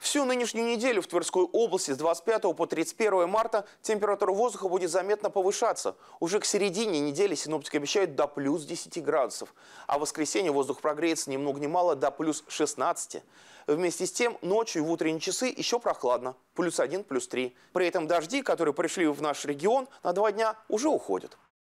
Всю нынешнюю неделю в Тверской области с 25 по 31 марта температура воздуха будет заметно повышаться. Уже к середине недели синоптики обещают до плюс 10 градусов. А в воскресенье воздух прогреется ни много ни мало до плюс 16. Вместе с тем ночью и в утренние часы еще прохладно. Плюс 1, плюс 3. При этом дожди, которые пришли в наш регион, на два дня уже уходят.